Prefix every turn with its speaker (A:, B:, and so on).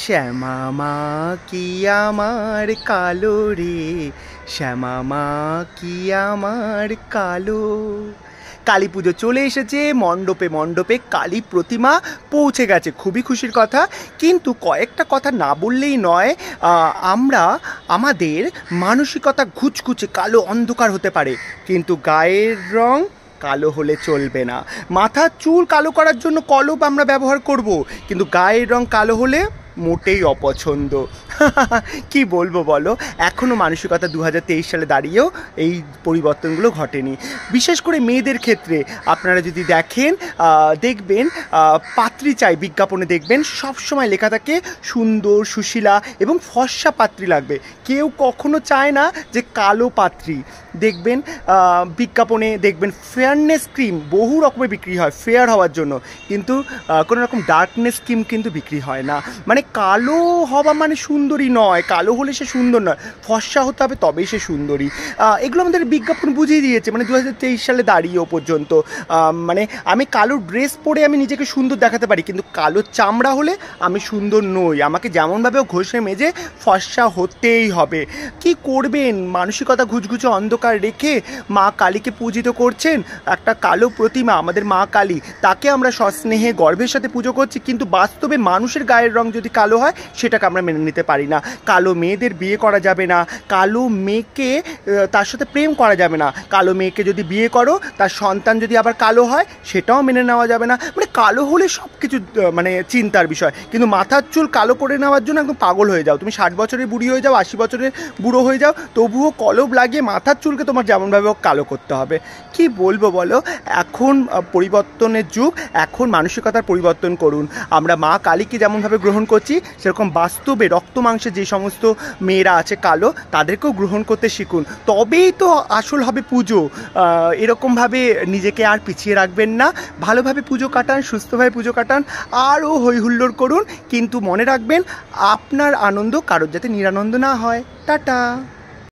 A: শ্যামা মা কি আমার কালো রে শ্যামা মা কি আমার কালো কালী পুজো চলে এসেছে মণ্ডপে মণ্ডপে কালী প্রতিমা পৌঁছে গেছে খুবই খুশির কথা কিন্তু কয়েকটা কথা না বললেই নয় আমরা আমাদের মানসিকতা ঘুচঘুচে কালো অন্ধকার হতে পারে কিন্তু গায়ের রং কালো হলে চলবে না মাথা চুল কালো করার জন্য কলপ আমরা ব্যবহার করব কিন্তু গায়ের রং কালো হলে মোটেই অপছন্দ কি বলবো বলো এখনও মানসিকতা দু সালে দাঁড়িয়েও এই পরিবর্তনগুলো ঘটেনি বিশেষ করে মেয়েদের ক্ষেত্রে আপনারা যদি দেখেন দেখবেন পাত্রী চাই বিজ্ঞাপনে দেখবেন সব সময় লেখা থাকে সুন্দর সুশীলা এবং ফর্সা পাত্রী লাগবে কেউ কখনো চায় না যে কালো পাত্রী দেখবেন বিজ্ঞাপনে দেখবেন ফেয়ারনেস ক্রিম বহু রকমের বিক্রি হয় ফেয়ার হওয়ার জন্য কিন্তু কোনো রকম ডার্কনেস ক্রিম কিন্তু বিক্রি হয় না মানে কালো হওয়া মানে সুন্দর সুন্দরী নয় কালো হলে সে সুন্দর নয় ফর্সা হতে হবে তবেই সে সুন্দরী এগুলো আমাদের বিজ্ঞাপন বুঝিয়ে দিয়েছে মানে দু সালে দাঁড়িয়েও পর্যন্ত মানে আমি কালো ড্রেস পরে আমি নিজেকে সুন্দর দেখাতে পারি কিন্তু কালো চামড়া হলে আমি সুন্দর নই আমাকে যেমনভাবে ঘষে মেজে ফর্সা হতেই হবে কি করবেন মানসিকতা ঘুচঘুচে অন্ধকার রেখে মা কালীকে পূজিত করছেন একটা কালো প্রতিমা আমাদের মা কালী তাকে আমরা সস্নেহে গর্বের সাথে পুজো করছি কিন্তু বাস্তবে মানুষের গায়ের রং যদি কালো হয় সেটাকে আমরা মেনে নিতে পারি পারি না কালো মেয়েদের বিয়ে করা যাবে না কালো মেয়েকে তার সাথে প্রেম করা যাবে না কালো মেয়েকে যদি বিয়ে করো তার সন্তান যদি আবার কালো হয় সেটাও মেনে নেওয়া যাবে না মানে কালো হলে সব কিছু মানে চিন্তার বিষয় কিন্তু মাথার চুল কালো করে নেওয়ার জন্য একদম পাগল হয়ে যাও তুমি ষাট বছরের বুড়ি হয়ে যাও আশি বছরের বুড়ো হয়ে যাও তবুও কলব লাগিয়ে মাথার চুলকে তোমার যেমনভাবে হোক কালো করতে হবে কি বলবো বলো এখন পরিবর্তনের যুগ এখন মানসিকতার পরিবর্তন করুন আমরা মা কালীকে যেমনভাবে গ্রহণ করছি সেরকম বাস্তবে রক্ত মাংসে যে সমস্ত মেয়েরা আছে কালো তাদেরকেও গ্রহণ করতে শিখুন তবেই তো আসল হবে পুজো এরকমভাবে নিজেকে আর পিছিয়ে রাখবেন না ভালোভাবে পুজো কাটান সুস্থভাবে পুজো কাটান আরও হৈহুল্লোর করুন কিন্তু মনে রাখবেন আপনার আনন্দ কারোর যাতে নিরানন্দ না হয় টাটা